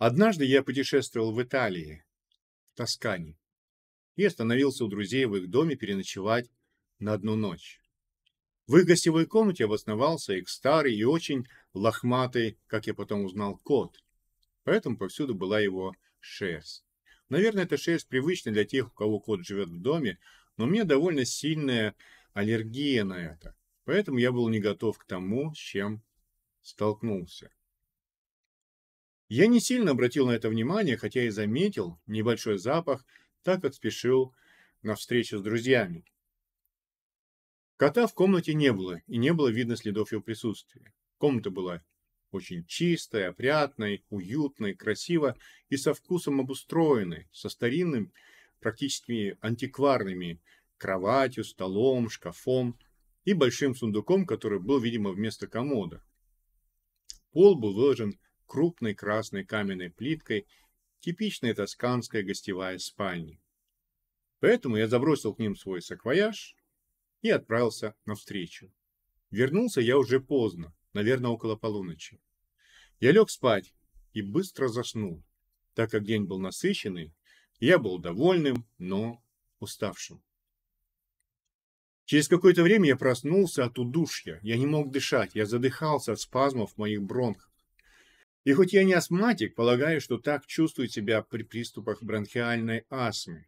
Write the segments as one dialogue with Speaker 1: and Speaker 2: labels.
Speaker 1: Однажды я путешествовал в Италии, в Тоскане, и остановился у друзей в их доме переночевать на одну ночь. В их гостевой комнате обосновался их старый и очень лохматый, как я потом узнал, кот. Поэтому повсюду была его шерсть. Наверное, эта шерсть привычна для тех, у кого кот живет в доме, но у меня довольно сильная аллергия на это. Поэтому я был не готов к тому, с чем столкнулся. Я не сильно обратил на это внимание, хотя и заметил небольшой запах, так как спешил на встречу с друзьями. Кота в комнате не было, и не было видно следов его присутствия. Комната была очень чистой, опрятной, уютной, красиво и со вкусом обустроенной, со старинным, практически антикварными кроватью, столом, шкафом и большим сундуком, который был, видимо, вместо комода. Пол был выложен крупной красной каменной плиткой, типичная тосканская гостевая спальня. Поэтому я забросил к ним свой саквояж и отправился навстречу. Вернулся я уже поздно, наверное, около полуночи. Я лег спать и быстро заснул, так как день был насыщенный, я был довольным, но уставшим. Через какое-то время я проснулся от удушья. Я не мог дышать, я задыхался от спазмов в моих бронхах. И хоть я не астматик, полагаю, что так чувствует себя при приступах бронхиальной астмы.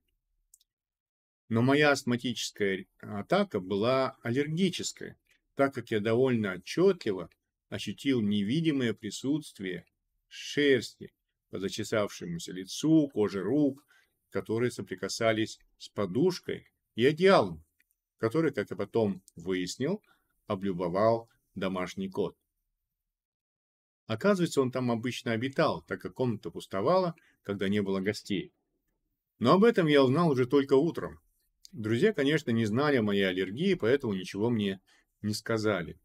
Speaker 1: Но моя астматическая э, атака была аллергической, так как я довольно отчетливо ощутил невидимое присутствие шерсти по зачесавшемуся лицу, коже рук, которые соприкасались с подушкой и одеялом, который, как я потом выяснил, облюбовал домашний кот. Оказывается, он там обычно обитал, так как комната пустовала, когда не было гостей. Но об этом я узнал уже только утром. Друзья, конечно, не знали о моей аллергии, поэтому ничего мне не сказали.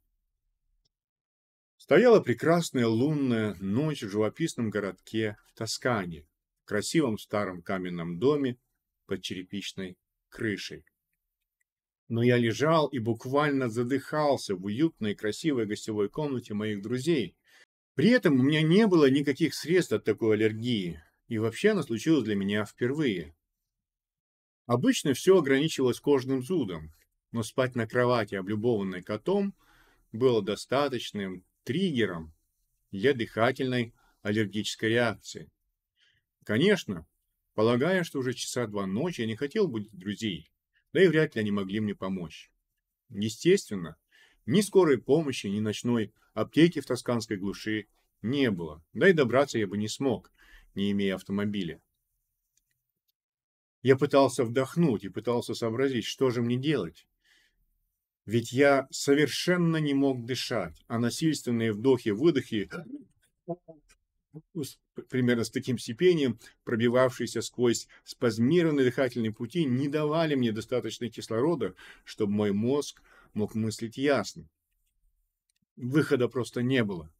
Speaker 1: Стояла прекрасная лунная ночь в живописном городке в Тоскане, в красивом старом каменном доме под черепичной крышей. Но я лежал и буквально задыхался в уютной красивой гостевой комнате моих друзей, при этом у меня не было никаких средств от такой аллергии, и вообще она случилась для меня впервые. Обычно все ограничивалось кожным зудом, но спать на кровати, облюбованной котом, было достаточным триггером для дыхательной аллергической реакции. Конечно, полагая, что уже часа два ночи, я не хотел будить друзей, да и вряд ли они могли мне помочь. Естественно, ни скорой помощи, ни ночной аптеки в тосканской глуши не было, да и добраться я бы не смог, не имея автомобиля. Я пытался вдохнуть и пытался сообразить, что же мне делать. Ведь я совершенно не мог дышать, а насильственные вдохи-выдохи примерно с таким сипением, пробивавшиеся сквозь спазмированные дыхательные пути, не давали мне достаточно кислорода, чтобы мой мозг мог мыслить ясно. Выхода просто не было.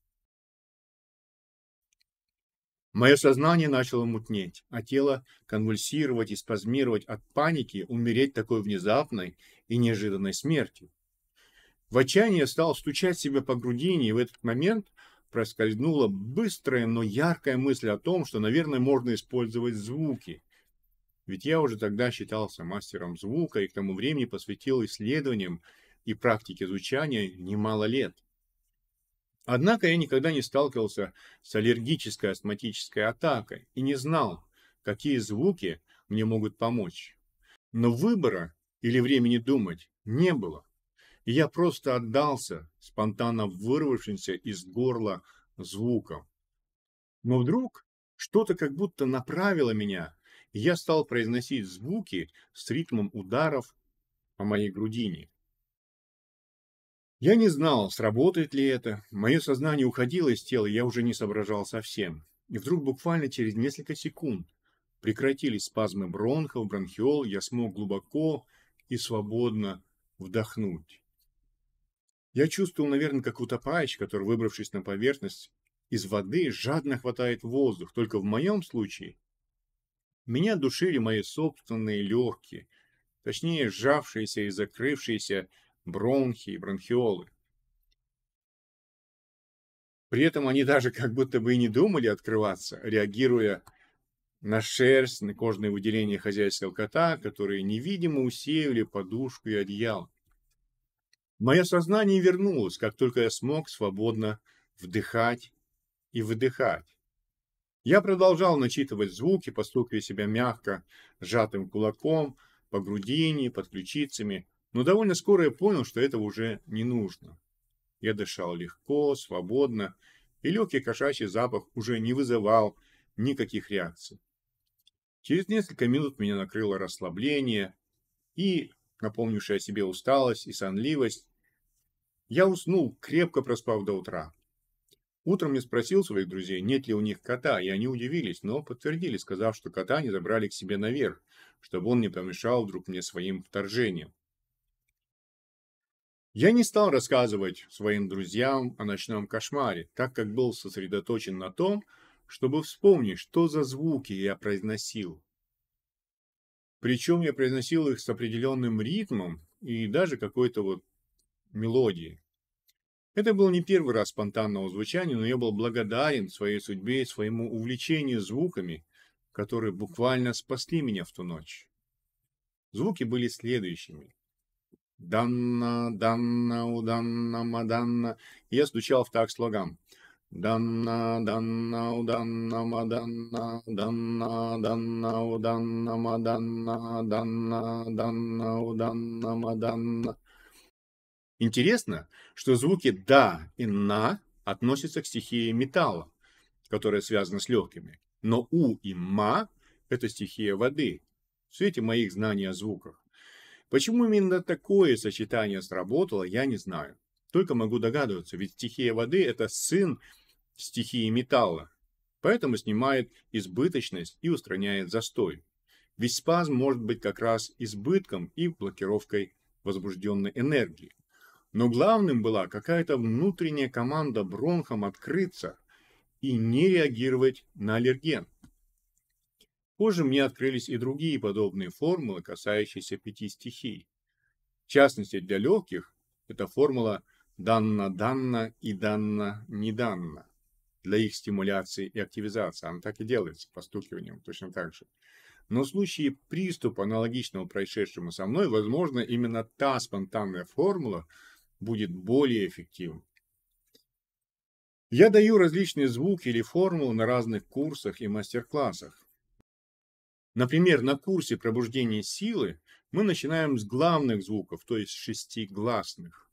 Speaker 1: Мое сознание начало мутнеть, а тело конвульсировать и спазмировать от паники, умереть такой внезапной и неожиданной смертью. В отчаянии я стал стучать себя по грудине, и в этот момент проскользнула быстрая, но яркая мысль о том, что, наверное, можно использовать звуки. Ведь я уже тогда считался мастером звука и к тому времени посвятил исследованиям и практики изучания немало лет. Однако я никогда не сталкивался с аллергической астматической атакой и не знал, какие звуки мне могут помочь. Но выбора или времени думать не было. И я просто отдался спонтанно вырвавшимся из горла звуком. Но вдруг что-то как будто направило меня, и я стал произносить звуки с ритмом ударов по моей грудине. Я не знал, сработает ли это. Мое сознание уходило из тела, я уже не соображал совсем. И вдруг буквально через несколько секунд прекратились спазмы бронхов, бронхиол, я смог глубоко и свободно вдохнуть. Я чувствовал, наверное, как утопающий, который, выбравшись на поверхность из воды, жадно хватает воздух. Только в моем случае меня душили мои собственные легкие, точнее, сжавшиеся и закрывшиеся бронхи и бронхиолы. При этом они даже как будто бы и не думали открываться, реагируя на шерсть, на кожные выделения хозяйского кота, которые невидимо усеяли подушку и одеяло. Мое сознание вернулось, как только я смог свободно вдыхать и выдыхать. Я продолжал начитывать звуки, постукивая себя мягко, сжатым кулаком, по грудине, под ключицами, но довольно скоро я понял, что этого уже не нужно. Я дышал легко, свободно, и легкий кошачий запах уже не вызывал никаких реакций. Через несколько минут меня накрыло расслабление и, напомнившая о себе усталость и сонливость, я уснул, крепко проспав до утра. Утром я спросил своих друзей, нет ли у них кота, и они удивились, но подтвердили, сказав, что кота они забрали к себе наверх, чтобы он не помешал вдруг мне своим вторжением. Я не стал рассказывать своим друзьям о ночном кошмаре, так как был сосредоточен на том, чтобы вспомнить, что за звуки я произносил. Причем я произносил их с определенным ритмом и даже какой-то вот мелодией. Это был не первый раз спонтанного звучания, но я был благодарен своей судьбе и своему увлечению звуками, которые буквально спасли меня в ту ночь. Звуки были следующими. Данна, данна, уданна, маданна. Я стучал в так слогам. Данна, данна, уданна, маданна, данна, данна, уданна, маданна, данна, данна, уданна, маданна. Интересно, что звуки «да» и «на» относятся к стихии металла, которая связана с легкими, но «у» и «ма» — это стихия воды, в свете моих знаний о звуках. Почему именно такое сочетание сработало, я не знаю. Только могу догадываться, ведь стихия воды – это сын стихии металла, поэтому снимает избыточность и устраняет застой. Ведь спазм может быть как раз избытком и блокировкой возбужденной энергии. Но главным была какая-то внутренняя команда бронхам открыться и не реагировать на аллерген. Позже мне открылись и другие подобные формулы, касающиеся пяти стихий. В частности, для легких это формула «данна-данна» и «данна-неданна» для их стимуляции и активизации. Она так и делается, постукиванием точно так же. Но в случае приступа, аналогичного происшедшему со мной, возможно, именно та спонтанная формула будет более эффективна. Я даю различные звуки или формулы на разных курсах и мастер-классах. Например, на курсе пробуждения силы мы начинаем с главных звуков, то есть шестигласных.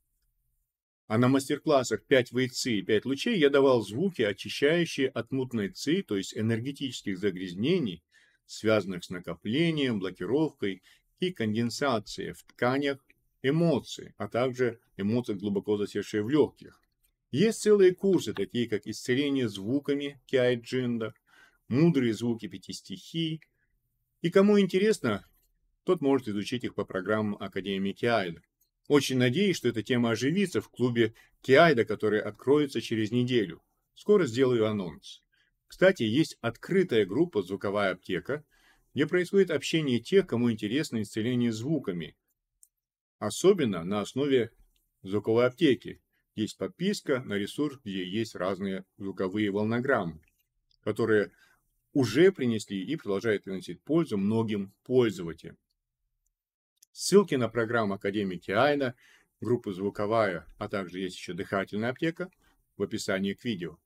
Speaker 1: А на мастер-классах пять вейцы и 5 лучей я давал звуки, очищающие от мутной ци, то есть энергетических загрязнений, связанных с накоплением, блокировкой и конденсацией в тканях эмоций, а также эмоций, глубоко засевшие в легких. Есть целые курсы, такие как исцеление звуками киайджинда, мудрые звуки пяти стихий, и кому интересно, тот может изучить их по программам Академии Киайда. Очень надеюсь, что эта тема оживится в клубе Киайда, который откроется через неделю. Скоро сделаю анонс. Кстати, есть открытая группа «Звуковая аптека», где происходит общение тех, кому интересно исцеление звуками. Особенно на основе звуковой аптеки. Есть подписка на ресурс, где есть разные звуковые волнограммы, которые уже принесли и продолжают приносить пользу многим пользователям. Ссылки на программу Академики Айна, группу «Звуковая», а также есть еще «Дыхательная аптека» в описании к видео.